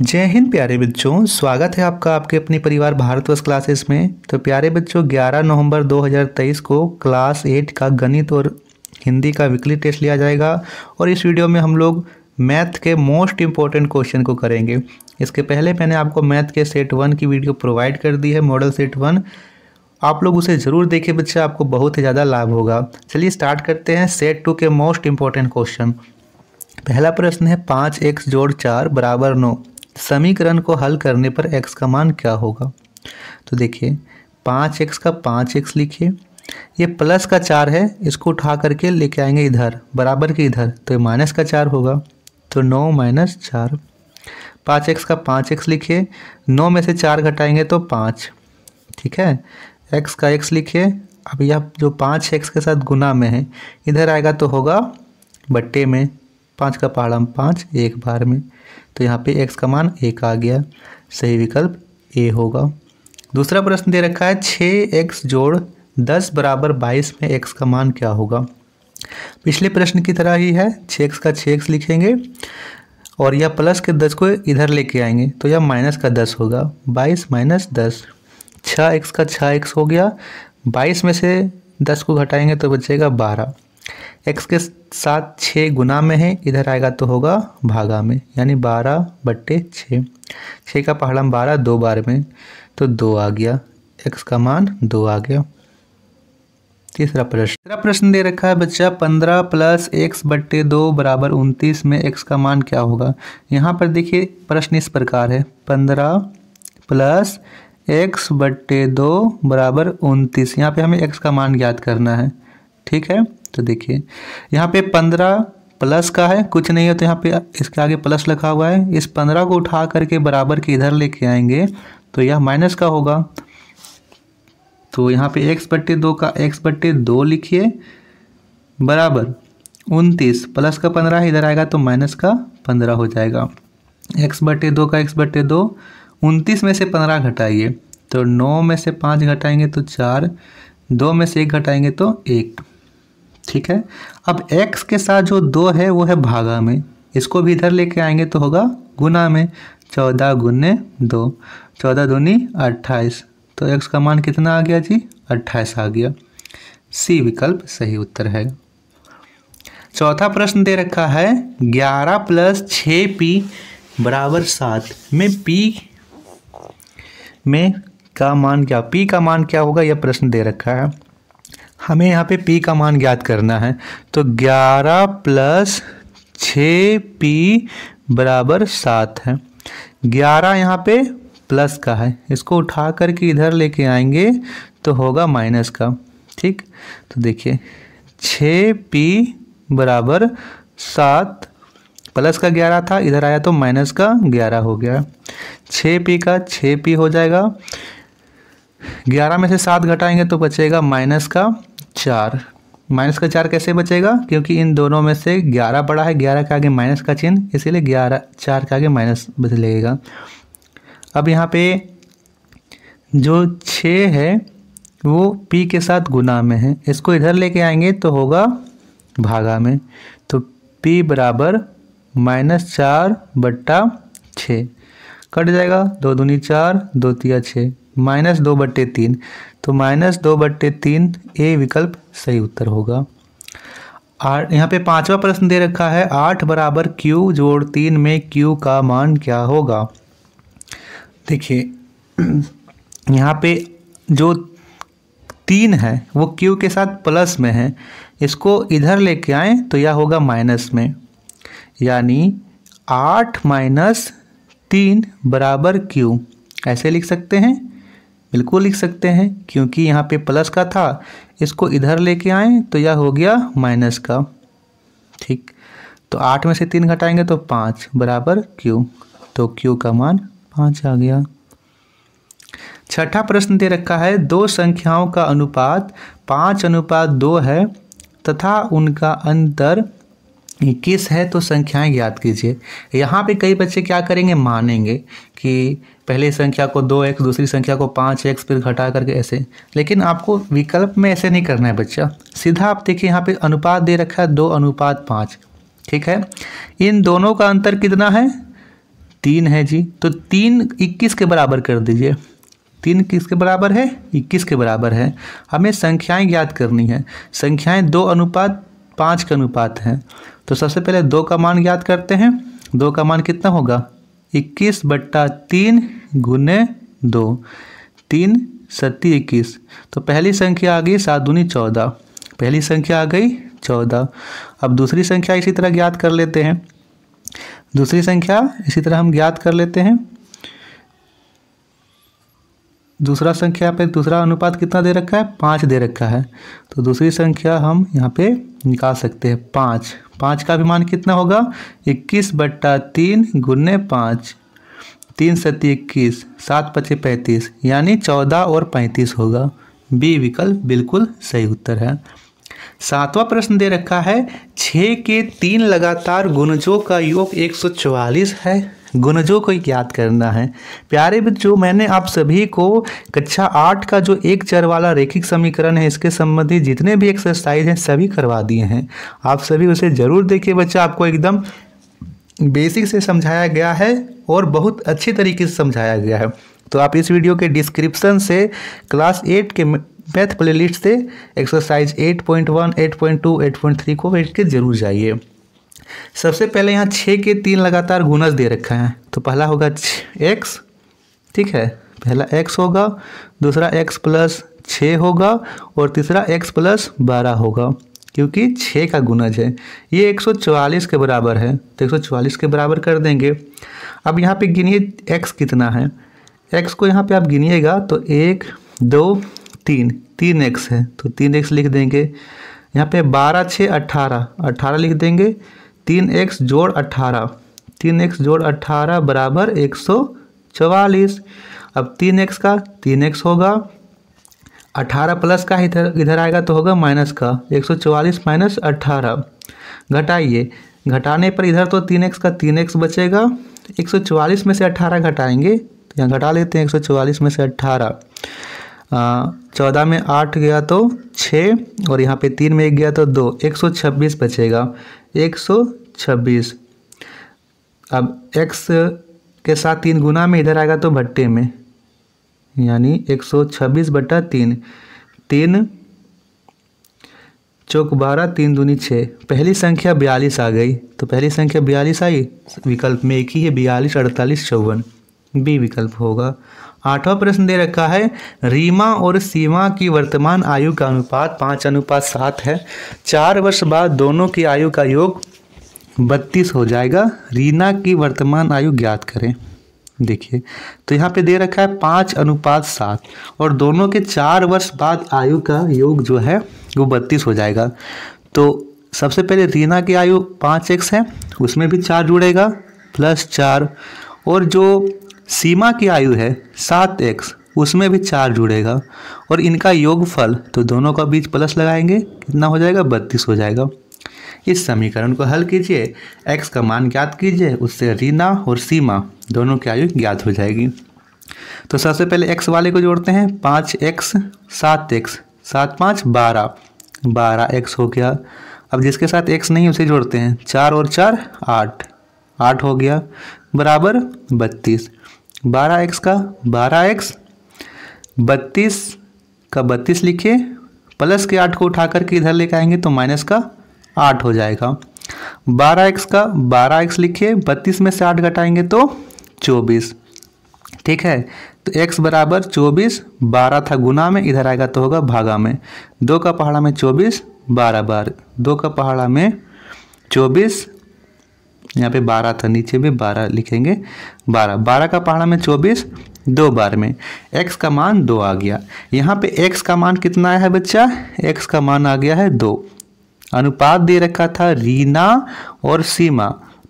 जय हिंद प्यारे बच्चों स्वागत है आपका आपके अपने परिवार भारतवर्ष क्लासेस में तो प्यारे बच्चों 11 नवंबर 2023 को क्लास एट का गणित और हिंदी का वीकली टेस्ट लिया जाएगा और इस वीडियो में हम लोग मैथ के मोस्ट इम्पॉर्टेंट क्वेश्चन को करेंगे इसके पहले मैंने आपको मैथ के सेट वन की वीडियो प्रोवाइड कर दी है मॉडल सेट वन आप लोग उसे ज़रूर देखिए बच्चे आपको बहुत ही ज़्यादा लाभ होगा चलिए स्टार्ट करते हैं सेट टू के मोस्ट इम्पॉर्टेंट क्वेश्चन पहला प्रश्न है पाँच एक्स जोड़ चार बराबर नौ समीकरण को हल करने पर x का मान क्या होगा तो देखिए पाँच एक्स का पाँच एक्स लिखिए ये प्लस का चार है इसको उठा करके लेके आएंगे इधर बराबर के इधर तो ये माइनस का चार होगा तो नौ माइनस चार पाँच एक्स का पाँच एक्स लिखिए नौ में से चार घटाएंगे तो पाँच ठीक है एक्स का एक्स लिखिए अब यह जो पाँच एक्स के साथ गुना में है इधर आएगा तो होगा बट्टे में पाँच का पहाड़ा पाँच एक बार में तो यहाँ पे एक्स का मान एक आ गया सही विकल्प ए होगा दूसरा प्रश्न दे रखा है छः एक्स जोड़ दस बराबर बाईस में एक्स का मान क्या होगा पिछले प्रश्न की तरह ही है छः एक्स का छः एक्स लिखेंगे और यह प्लस के दस को इधर लेके आएंगे तो यह माइनस का दस होगा बाईस माइनस दस छः एक्स का छः एक्स हो गया बाईस में से दस को घटाएंगे तो बचेगा बारह एक्स के साथ छः गुना में है इधर आएगा तो होगा भागा में यानी बारह बट्टे छः छः का पहाड़ा बारह दो बार में तो दो आ गया एक्स का मान दो आ गया तीसरा प्रश्न तीसरा प्रश्न दे रखा है बच्चा पंद्रह प्लस एक्स बट्टे दो बराबर उनतीस में एक्स का मान क्या होगा यहाँ पर देखिए प्रश्न इस प्रकार है पंद्रह प्लस एक्स बट्टे दो बराबर उनतीस यहाँ पे हमें एक्स का मान ज्ञात करना है ठीक है तो देखिए यहाँ पे पंद्रह प्लस का है कुछ नहीं है तो यहाँ पे इसके आगे प्लस लिखा हुआ है इस पंद्रह को उठा करके बराबर के इधर लेके आएंगे तो यह माइनस का होगा तो यहाँ पे एक्स बट्टे दो का एक्स बट्टे दो लिखिए बराबर उनतीस प्लस का पंद्रह इधर आएगा तो माइनस का पंद्रह हो जाएगा एक्स बट्टे दो का एक्स बट्टे दो उनतीस में से पंद्रह घटाइए तो नौ में से पाँच घटाएंगे तो चार दो में से एक घटाएंगे तो एक ठीक है अब x के साथ जो दो है वो है भागा में इसको भी इधर लेके आएंगे तो होगा गुना में चौदह गुने दो चौदह दूनी अट्ठाईस तो x का मान कितना आ गया जी अट्ठाईस आ गया सी विकल्प सही उत्तर है चौथा प्रश्न दे रखा है ग्यारह प्लस छः पी बराबर सात में पी में का मान क्या पी का मान क्या होगा यह प्रश्न दे रखा है हमें यहाँ पे पी का मान ज्ञात करना है तो ग्यारह प्लस छ पी बराबर सात है ग्यारह यहाँ पे प्लस का है इसको उठा करके इधर लेके आएंगे तो होगा माइनस का ठीक तो देखिए छ पी बराबर सात प्लस का ग्यारह था इधर आया तो माइनस का ग्यारह हो गया छ पी का छ पी हो जाएगा ग्यारह में से सात घटाएंगे तो बचेगा माइनस का चार माइनस का चार कैसे बचेगा क्योंकि इन दोनों में से ग्यारह बड़ा है ग्यारह के आगे माइनस का चिन्ह इसीलिए ग्यारह चार के आगे माइनस बचलेगा अब यहाँ पे जो छः है वो पी के साथ गुना में है इसको इधर लेके आएंगे तो होगा भागा में तो पी बराबर माइनस चार बट्टा छः कट जाएगा दो दूनी चार दो तिया छः माइनस दो बट्टे तीन तो माइनस दो बट्टे तीन ए विकल्प सही उत्तर होगा आठ यहाँ पे पांचवा प्रश्न दे रखा है आठ बराबर क्यू जोड़ तीन में क्यू का मान क्या होगा देखिए यहाँ पे जो तीन है वो क्यू के साथ प्लस में है इसको इधर लेके आए तो यह होगा माइनस में यानी आठ माइनस तीन बराबर क्यू ऐसे लिख सकते हैं बिल्कुल लिख सकते हैं क्योंकि यहाँ पे प्लस का था इसको इधर लेके आए तो यह हो गया माइनस का ठीक तो आठ में से तीन घटाएंगे तो पाँच बराबर क्यू तो क्यू का मान पाँच आ गया छठा प्रश्न दे रखा है दो संख्याओं का अनुपात पाँच अनुपात दो है तथा उनका अंतर इक्कीस है तो संख्याएं ज्ञात कीजिए यहाँ पे कई बच्चे क्या करेंगे मानेंगे कि पहले संख्या को दो एक्स दूसरी संख्या को पाँच एक्स फिर घटा करके ऐसे लेकिन आपको विकल्प में ऐसे नहीं करना है बच्चा सीधा आप देखिए यहाँ पे अनुपात दे रखा है दो अनुपात पाँच ठीक है इन दोनों का अंतर कितना है तीन है जी तो तीन इक्कीस के बराबर कर दीजिए तीन किसके बराबर है इक्कीस के बराबर है हमें संख्याएँ ज्ञात करनी है संख्याएँ दो अनुपात पाँच के अनुपात हैं तो सबसे पहले दो का मान याद करते हैं दो का मान कितना होगा इक्कीस बट्टा तीन गुने दो तीन सत्ती इक्कीस तो पहली संख्या आ गई सात दूनी चौदह पहली संख्या आ गई चौदह अब दूसरी संख्या इसी तरह ज्ञात कर लेते हैं दूसरी संख्या इसी तरह हम ज्ञात कर लेते हैं दूसरा संख्या पे दूसरा अनुपात कितना दे रखा है पाँच दे रखा है तो दूसरी संख्या हम यहाँ पे निकाल सकते हैं पाँच पाँच का भी मान कितना होगा इक्कीस बट्टा तीन गुन्ने पाँच तीन सती इक्कीस सात पचे पैंतीस यानी चौदह और पैंतीस होगा बी विकल्प बिल्कुल सही उत्तर है सातवां प्रश्न दे रखा है छः के तीन लगातार गुणजों का योग एक सौ चौवालीस है गुनजों को याद करना है प्यारे बच्चों मैंने आप सभी को कक्षा आठ का जो एक चर वाला रेखिक समीकरण है इसके संबंधी जितने भी एक्सरसाइज हैं सभी करवा दिए हैं आप सभी उसे ज़रूर देखिए बच्चा आपको एकदम बेसिक से समझाया गया है और बहुत अच्छे तरीके से समझाया गया है तो आप इस वीडियो के डिस्क्रिप्सन से क्लास एट के मैथ प्लेलिस्ट से एक्सरसाइज 8.1, 8.2, 8.3 को बैठ के जरूर जाइए सबसे पहले यहाँ छः के तीन लगातार गुनज दे रखे हैं तो पहला होगा एक्स ठीक है पहला एक्स होगा दूसरा एक्स प्लस छः होगा और तीसरा एक्स प्लस बारह होगा क्योंकि छः का गुनज है ये 144 के बराबर है तो 144 के बराबर कर देंगे अब यहाँ पे गिनिए एक्स कितना है एक्स को यहाँ पे आप गिनिएगा तो एक दो तीन तीन एक्स है तो तीन एक्स लिख देंगे यहाँ पे बारह छः अट्ठारह अट्ठारह लिख देंगे तीन एक्स जोड़ अट्ठारह तीन एक्स जोड़ अट्ठारह बराबर एक सौ चवालीस अब तीन एक्स का तीन एक्स होगा अट्ठारह प्लस का इधर इधर आएगा तो होगा माइनस का एक सौ चवालीस माइनस अट्ठारह घटाइए घटाने पर इधर तो तीन एक्स का तीन एक्स बचेगा एक सौ चवालीस में से अट्ठारह घटाएंगे तो यहाँ घटा लेते हैं एक सौ चवालीस में से अट्ठारह चौदह में आठ गया तो छः और यहाँ पे तीन में एक गया तो दो एक सौ छब्बीस बचेगा एक सौ छब्बीस अब एक्स के साथ तीन गुना में इधर आएगा तो भट्टे में यानी एक सौ छब्बीस बट्टा तीन तीन चौक बारह तीन दूनी छः पहली संख्या बयालीस आ गई तो पहली संख्या बयालीस आई विकल्प में एक ही है बयालीस अड़तालीस चौवन बी विकल्प होगा आठवां प्रश्न दे रखा है रीमा और सीमा की वर्तमान आयु का अनुपात पाँच अनुपात सात है चार वर्ष बाद दोनों की आयु का योग बत्तीस हो जाएगा रीना की वर्तमान आयु ज्ञात करें देखिए तो यहाँ पे दे रखा है पाँच अनुपात सात और दोनों के चार वर्ष बाद आयु का योग जो है वो बत्तीस हो जाएगा तो सबसे पहले रीना की आयु पाँच एक्स है उसमें भी चार जुड़ेगा प्लस चार और जो सीमा की आयु है सात एक्स उसमें भी चार जुड़ेगा और इनका योगफल तो दोनों का बीच प्लस लगाएंगे कितना हो जाएगा बत्तीस हो जाएगा इस समीकरण को हल कीजिए एक्स का मान ज्ञात कीजिए उससे रीना और सीमा दोनों की आयु ज्ञात हो जाएगी तो सबसे पहले एक्स वाले को जोड़ते हैं पाँच एक्स सात एक्स सात पाँच बारह बारह एक्स हो गया अब जिसके साथ एक्स नहीं उसे जोड़ते हैं चार और चार आठ आठ हो गया बराबर बत्तीस बारह एक्स का बारह एक्स बत्तीस का बत्तीस लिखिए प्लस के आठ को उठा करके इधर लेकर आएंगे तो माइनस का आठ हो जाएगा बारह एक्स का बारह एक्स लिखिए बत्तीस में से आठ घटाएंगे तो चौबीस ठीक है तो x बराबर चौबीस बारह था गुना में इधर आएगा तो होगा भागा में दो का पहाड़ा में चौबीस बारह बार दो का पहाड़ा में चौबीस यहाँ पे बारह था नीचे भी बारह लिखेंगे बारह बारह का पहाड़ा में चौबीस दो बार में x का मान दो आ गया यहाँ पे x का मान कितना आया है बच्चा x का मान आ गया है दो अनुपात दे रखा था रीना और सीमा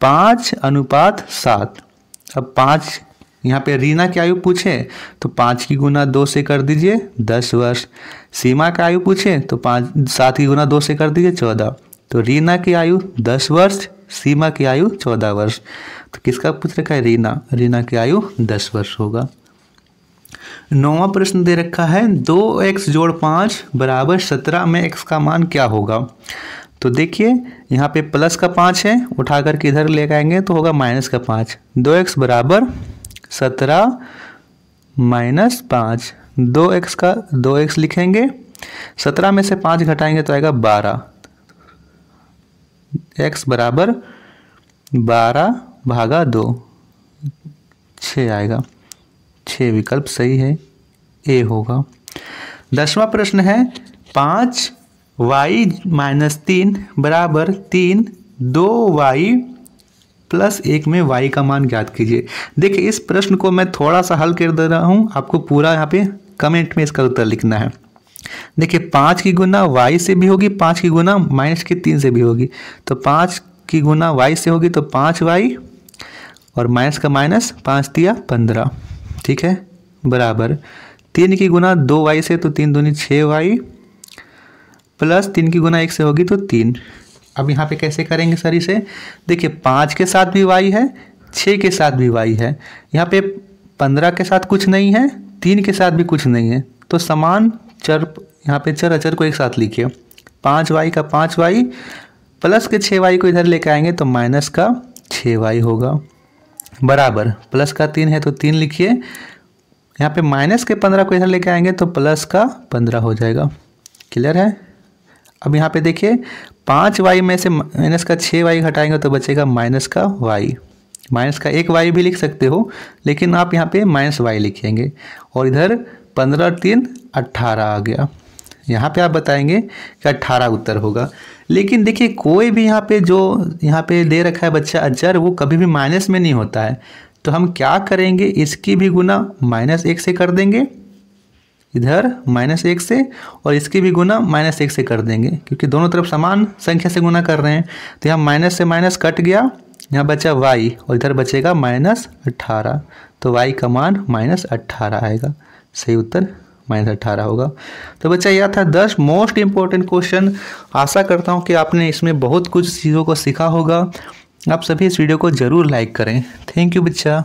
पाँच अनुपात सात अब पाँच यहाँ पे रीना की आयु पूछे तो पाँच की गुना दो से कर दीजिए दस वर्ष सीमा का आयु पूछे तो पाँच सात की गुना दो से कर दीजिए चौदह तो रीना की आयु दस वर्ष सीमा की आयु चौदह वर्ष तो किसका पूछ रखा है रीना रीना की आयु दस वर्ष होगा नौवा प्रश्न दे रखा है दो एक्स जोड़ पाँच बराबर सत्रह में एक्स का मान क्या होगा तो देखिए यहाँ पे प्लस का पाँच है उठा करके इधर ले आएंगे तो होगा माइनस का पाँच दो एक्स बराबर सत्रह माइनस पाँच दो एक्स का दो एक्स लिखेंगे सत्रह में से पाँच घटाएंगे तो आएगा बारह एक्स बराबर बारह भागा दो छ आएगा छ विकल्प सही है ए होगा दसवां प्रश्न है पाँच वाई माइनस तीन बराबर तीन दो वाई प्लस एक में वाई का मान ज्ञात कीजिए देखिए इस प्रश्न को मैं थोड़ा सा हल कर दे रहा हूँ आपको पूरा यहाँ पे कमेंट में इसका उत्तर लिखना है देखिए पाँच की गुना वाई से भी होगी पाँच की गुना माइनस के तीन से भी होगी तो पाँच की गुना वाई से होगी तो पाँच वाई और माइनस का माइनस पाँच दिया पंद्रह ठीक है बराबर तीन की गुना दो वाई से तो तीन दूनी छः वाई प्लस तीन की गुना एक से होगी तो तीन अब यहाँ पे कैसे करेंगे सर इसे देखिए पाँच के साथ भी वाई है छः के साथ भी वाई है यहाँ पे पंद्रह के साथ कुछ नहीं है तीन के साथ भी कुछ नहीं है तो समान चर यहाँ पे चर अचर को एक साथ लिखिए पाँच वाई का पाँच वाई प्लस के छः वाई को इधर लेके आएंगे तो माइनस का छः वाई होगा बराबर प्लस का तीन है तो तीन लिखिए यहाँ पे माइनस के पंद्रह को इधर लेके आएंगे तो प्लस का पंद्रह हो जाएगा क्लियर है अब यहाँ पे देखिए पाँच वाई में से माइनस का छः वाई घटाएंगे तो बचेगा माइनस का वाई माइनस का एक वाई भी लिख सकते हो लेकिन आप यहाँ पे माइनस वाई लिखेंगे और इधर पंद्रह तीन अट्ठारह आ गया यहाँ पे आप बताएंगे कि अट्ठारह उत्तर होगा लेकिन देखिए कोई भी यहाँ पे जो यहाँ पे दे रखा है बच्चा अजर वो कभी भी माइनस में नहीं होता है तो हम क्या करेंगे इसकी भी गुना माइनस एक से कर देंगे इधर माइनस एक से और इसकी भी गुना माइनस एक से कर देंगे क्योंकि दोनों तरफ समान संख्या से गुना कर रहे हैं तो यहाँ माइनस से माइनस कट गया यहाँ बचा वाई और इधर बचेगा माइनस अट्ठारह तो वाई का मान माइनस अट्ठारह आएगा सही उत्तर माइनस अट्ठारह होगा तो बच्चा यह था दस मोस्ट इम्पॉर्टेंट क्वेश्चन आशा करता हूँ कि आपने इसमें बहुत कुछ चीज़ों को सीखा होगा आप सभी इस वीडियो को ज़रूर लाइक करें थैंक यू बच्चा